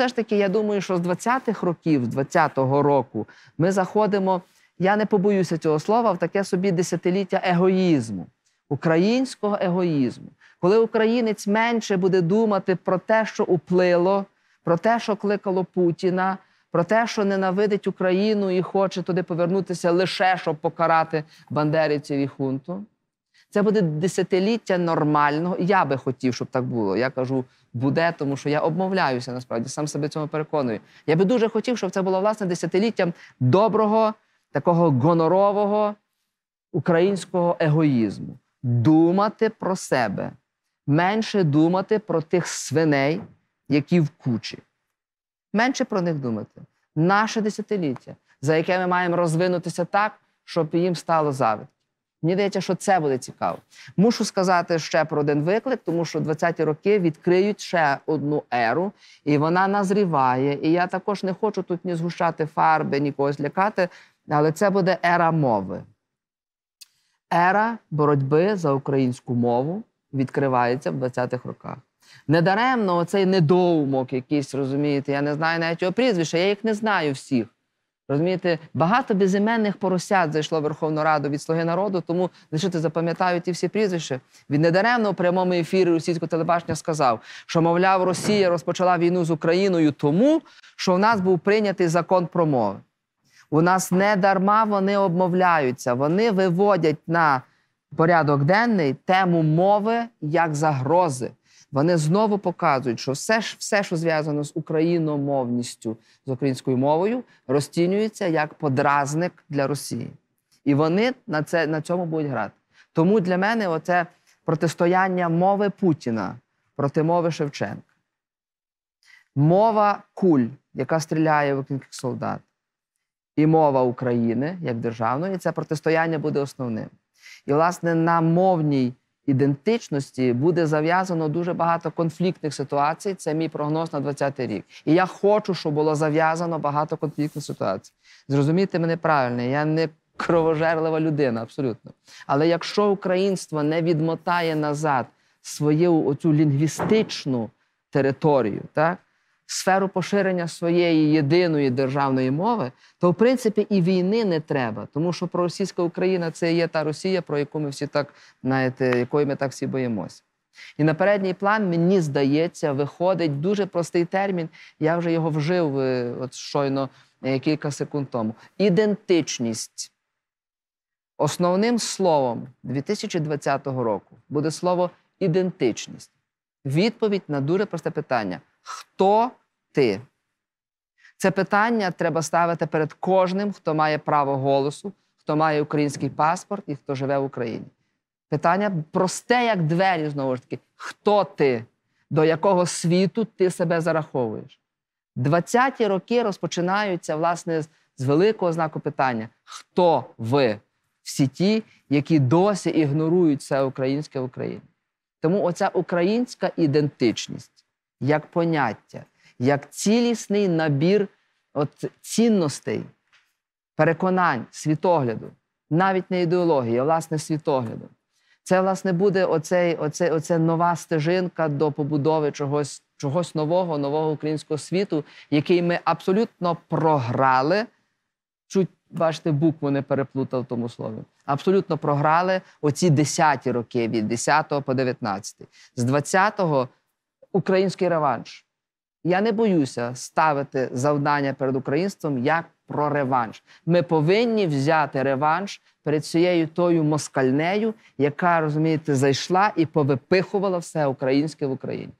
все ж таки, я думаю, що з 20-х років, 20-го року, ми заходимо. Я не побоюся цього слова в таке собі десятиліття егоїзму, українського егоїзму. Коли українець менше буде думати про те, що уплило, про те, що кликало Путіна, про те, що ненавидить Україну і хоче туди повернутися лише щоб покарати бандерівців і хунту. Це буде десятиліття нормального. Я би хотів, щоб так було. Я кажу буде, тому що я обмовляюся насправді, сам себе цьому переконую. Я би дуже хотів, щоб це було власне десятиліттям доброго, такого гонорового українського егоїзму. Думати про себе, менше думати про тих свиней, які в кучі. Менше про них думати. Наше десятиліття, за яке ми маємо розвинутися так, щоб їм стало завидно. Мені здається, що це буде цікаво. Мушу сказати ще про один виклик, тому що 20-ті роки відкриють ще одну еру, і вона назріває. І я також не хочу тут ні згущати фарби, ні когось лякати, але це буде ера мови. Ера боротьби за українську мову відкривається в 20-х роках. Недаремно цей недоумок, якийсь розумієте, я не знаю навіть його прізвища, я їх не знаю всіх. Розумієте, багато безіменних поросят зайшло в Верховну Раду від Слуги народу, тому лише запам'ятають ті всі прізвища. Він недаремно у прямому ефірі російського телебачення сказав, що, мовляв, Росія розпочала війну з Україною тому, що у нас був прийнятий закон про мови. У нас не дарма вони обмовляються, вони виводять на порядок денний тему мови як загрози. Вони знову показують, що все, все, що зв'язано з україномовністю, з українською мовою, розцінюється як подразник для Росії. І вони на це, на цьому будуть грати. Тому для мене оце протистояння мови Путіна проти мови Шевченка. Мова куль, яка стріляє в українських солдат, і мова України як державної, це протистояння буде основним. І, власне, на мовній ідентичності буде зав'язано дуже багато конфліктних ситуацій. Це мій прогноз на 20-й рік. І я хочу, щоб було зав'язано багато конфліктних ситуацій. Зрозумійте мене правильно, я не кровожерлива людина, абсолютно. Але якщо українство не відмотає назад свою оцю лінгвістичну територію, так сферу поширення своєї єдиної державної мови, то в принципі і війни не треба, тому що проросійська Україна це є та Росія, про яку ми всі так знаєте, якої ми так всі боїмося. І на передній план, мені здається, виходить дуже простий термін. Я вже його вжив е, от щойно е, кілька секунд тому. Ідентичність. Основним словом 2020 року буде слово ідентичність. Відповідь на дуже просте питання: хто ти. Це питання треба ставити перед кожним, хто має право голосу, хто має український паспорт і хто живе в Україні. Питання просте, як двері, знову ж таки, хто ти, до якого світу ти себе зараховуєш? 20-ті роки розпочинаються власне з великого знаку питання: хто ви? Всі ті, які досі ігнорують це українське в Україні. Тому оця українська ідентичність як поняття як цілісний набір от цінностей, переконань, світогляду, навіть не ідеології, а власне світогляду. Це, власне, буде оцей, оцей, оце нова стежинка до побудови чогось чогось нового, нового українського світу, який ми абсолютно програли. Чуть, бачите, букву не переплутав тому слові. Абсолютно програли оці 10-ті роки від 10 по 19. З 20-го український реванш. Я не боюся ставити завдання перед українством як про реванш. Ми повинні взяти реванш перед цією тою москальнею, яка розумієте, зайшла і повипихувала все українське в Україні.